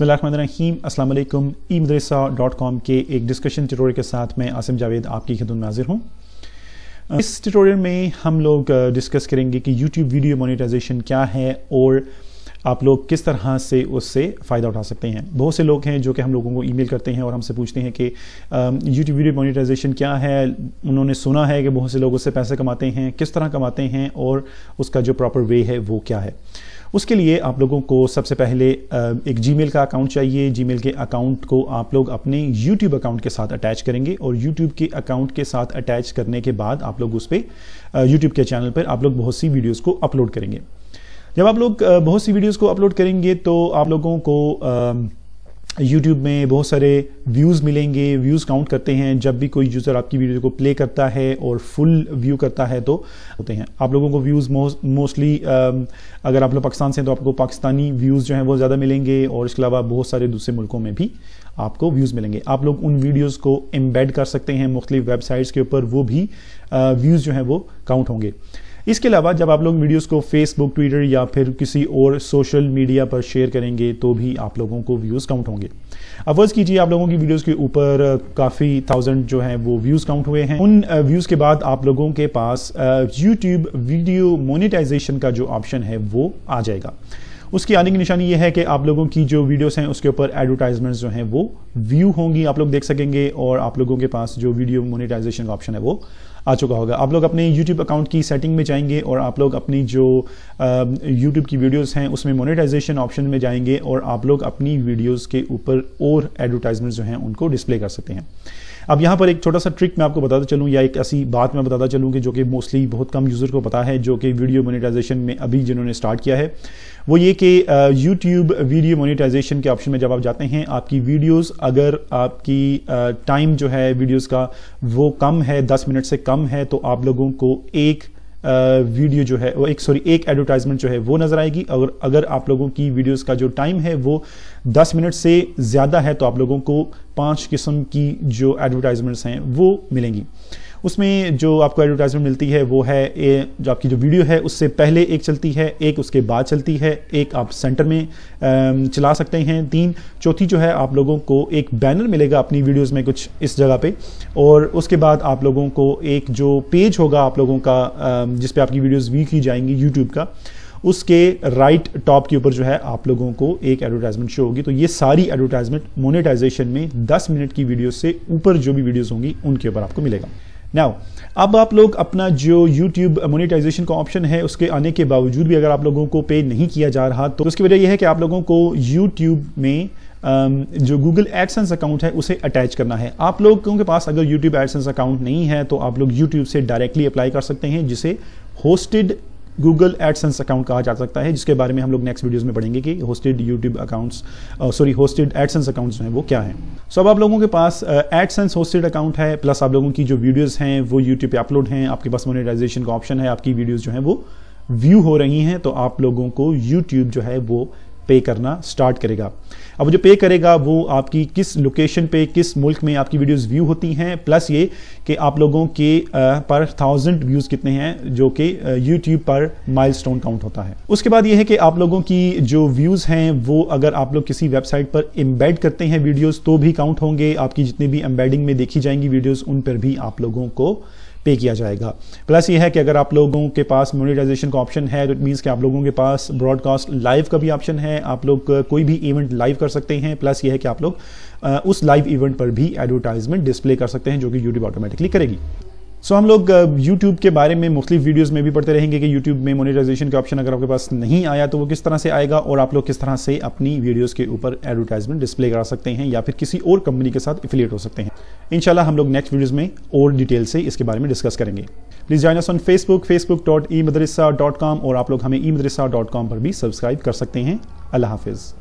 अस्सलाम ई Madrasa dot com के एक डिस्कशन ट्यूटोरियल के साथ मैं आसिम जावेद आपकी खिदमत में हाजिर हूँ इस ट्यूटोरियल में हम लोग डिस्कस uh, करेंगे कि यूट्यूब वीडियो मोनेटाइजेशन क्या है और आप लोग किस तरह से उससे फ़ायदा उठा सकते हैं बहुत से लोग हैं जो कि हम लोगों को ईमेल करते हैं और हमसे पूछते हैं कि यूट्यूब वीडियो मोनिटाइजेशन क्या है उन्होंने सुना है कि बहुत से लोग उससे पैसे कमाते हैं किस तरह कमाते हैं और उसका जो प्रॉपर वे है वो क्या है उसके लिए आप लोगों को सबसे पहले एक जीमेल का अकाउंट चाहिए जीमेल के अकाउंट को आप लोग अपने यूट्यूब अकाउंट के साथ अटैच करेंगे और यूट्यूब के अकाउंट के साथ अटैच करने के बाद आप लोग उस पर यूट्यूब के चैनल पर आप लोग बहुत सी वीडियोज़ को अपलोड करेंगे जब आप लोग बहुत सी वीडियोस को अपलोड करेंगे तो आप लोगों को यूट्यूब में बहुत सारे व्यूज़ मिलेंगे व्यूज़ काउंट करते हैं जब भी कोई यूज़र आपकी वीडियो को प्ले करता है और फुल व्यू करता है तो होते हैं आप लोगों को व्यूज़ मोस्टली अगर आप लोग पाकिस्तान से हैं तो आपको पाकिस्तानी व्यूज़ जो हैं वो ज़्यादा मिलेंगे और इसके अलावा बहुत सारे दूसरे मुल्कों में भी आपको व्यूज़ मिलेंगे आप लोग उन वीडियोज़ को एम्बेड कर सकते हैं मुख्तलिफ वेबसाइट्स के ऊपर वो भी व्यूज़ जो है वो काउंट होंगे इसके अलावा जब आप लोग वीडियोस को फेसबुक ट्विटर या फिर किसी और सोशल मीडिया पर शेयर करेंगे तो भी आप लोगों को व्यूज़ काउंट होंगे अब वर्ज कीजिए आप लोगों की वीडियोस के ऊपर काफ़ी थाउजेंड जो है वो व्यूज़ काउंट हुए हैं उन व्यूज़ के बाद आप लोगों के पास यूट्यूब वीडियो मोनिटाइजेशन का जो ऑप्शन है वो आ जाएगा उसकी आने की निशानी ये है कि आप लोगों की जो वीडियोस हैं उसके ऊपर एडवर्टाइजमेंट्स जो हैं वो व्यू होंगी आप लोग देख सकेंगे और आप लोगों के पास जो वीडियो मोनेटाइजेशन का ऑप्शन है वो आ चुका होगा आप लोग अपने यूट्यूब अकाउंट की सेटिंग में जाएंगे और आप लोग अपनी जो यूट्यूब की वीडियोस हैं उसमें मोनेटाइजेशन ऑप्शन में जाएंगे और आप लोग अपनी वीडियोस के ऊपर और एडवर्टाइजमेंट जो हैं उनको डिस्प्ले कर सकते हैं अब यहाँ पर एक छोटा सा ट्रिक मैं आपको बताता चलूँ या एक ऐसी बात मैं बताता चलूँ कि जो कि मोस्टली बहुत कम यूज़र को पता है जो कि वीडियो मोनिटाइजेशन में अभी जिन्होंने स्टार्ट किया है वो ये कि यूट्यूब वीडियो मोनिटाइजेशन के ऑप्शन में जब आप जाते हैं आपकी वीडियोज अगर आपकी टाइम जो है वीडियोज का वो कम है दस मिनट से कम है तो आप लोगों को एक वीडियो जो है वो एक सॉरी एक एडवर्टाइजमेंट जो है वो नजर आएगी और अगर आप लोगों की वीडियोस का जो टाइम है वो 10 मिनट से ज़्यादा है तो आप लोगों को पांच किस्म की जो एडवर्टाइजमेंट्स हैं वो मिलेंगी उसमें जो आपको एडवर्टाइजमेंट मिलती है वो है ए, जो आपकी जो वीडियो है उससे पहले एक चलती है एक उसके बाद चलती है एक आप सेंटर में चला सकते हैं तीन चौथी जो है आप लोगों को एक बैनर मिलेगा अपनी वीडियोज़ में कुछ इस जगह पे और उसके बाद आप लोगों को एक जो पेज होगा आप लोगों का जिसपे आपकी वीडियोज़ व्यू की जाएंगी यूट्यूब का उसके राइट टॉप के ऊपर जो है आप लोगों को एक एडवर्टाइजमेंट शो होगी तो ये सारी एडवर्टाइजमेंट मोनेटाइजेशन में 10 मिनट की वीडियो से ऊपर जो भी वीडियोस होंगी उनके ऊपर आपको मिलेगा नाउ अब आप लोग अपना जो यूट्यूब मोनिटाइजेशन का ऑप्शन है उसके आने के बावजूद भी अगर आप लोगों को पे नहीं किया जा रहा तो उसकी वजह यह है कि आप लोगों को यूट्यूब में जो गूगल एडसेंस अकाउंट है उसे अटैच करना है आप लोगों के पास अगर यूट्यूब एडसेंस अकाउंट नहीं है तो आप लोग यूट्यूब से डायरेक्टली अप्लाई कर सकते हैं जिसे होस्टेड गूगल एडसेंस अकाउंट कहा जा सकता है जिसके बारे में हम लोग नेक्स्ट वीडियोस में पढ़ेंगे कि hosted YouTube accounts sorry hosted AdSense accounts जो हैं वो क्या हैं सो so, अब आप लोगों के पास एडसेंस होस्टेड अकाउंट है प्लस आप लोगों की जो वीडियोज़ हैं वो यूट्यूब पे अपलोड हैं आपके पास मोनिटाइजेशन का ऑप्शन है आपकी वीडियोज़ जो है वो व्यू हो रही हैं तो आप लोगों को यूट्यूब जो है वो पे करना स्टार्ट करेगा अब जो पे करेगा वो आपकी किस लोकेशन पे किस मुल्क में आपकी वीडियोस व्यू होती हैं प्लस ये कि आप लोगों के पर थाउजेंड व्यूज कितने हैं जो कि यूट्यूब पर माइलस्टोन काउंट होता है उसके बाद ये है कि आप लोगों की जो व्यूज हैं वो अगर आप लोग किसी वेबसाइट पर एम्बेड करते हैं वीडियोज तो भी काउंट होंगे आपकी जितनी भी एम्बेडिंग में देखी जाएंगी वीडियोज उन पर भी आप लोगों को पे किया जाएगा प्लस ये है कि अगर आप लोगों के पास मोनिटाइजेशन का ऑप्शन है तो इट मीन्स कि आप लोगों के पास ब्रॉडकास्ट लाइव का भी ऑप्शन है आप लोग कोई भी इवेंट लाइव कर सकते हैं प्लस ये है कि आप लोग उस लाइव इवेंट पर भी एडवर्टाइजमेंट डिस्प्ले कर सकते हैं जो कि यूट्यूब ऑटोमेटिकली करेगी सो so, हम लोग यूट्यूब uh, के बारे में मुख्तलिफ वीडियोस में भी पढ़ते रहेंगे कि यूट्यूब में मोनेटाइजेशन का ऑप्शन अगर आपके पास नहीं आया तो वो किस तरह से आएगा और आप लोग किस तरह से अपनी वीडियोस के ऊपर एडवर्टाइजमेंट डिस्प्ले करा सकते हैं या फिर किसी और कंपनी के साथ एफिलिएट हो सकते हैं इनशाला हम लोग नेक्स्ट वीडियोज़ में और डिटेल से इसके बारे में डिस्कस करेंगे please join us on Facebook Facebook dot e Madrasa dot com और आप लोग हमें ई मदरसा डॉट कॉम पर भी सब्सक्राइब कर सकते हैं अल्लाह हाफिज़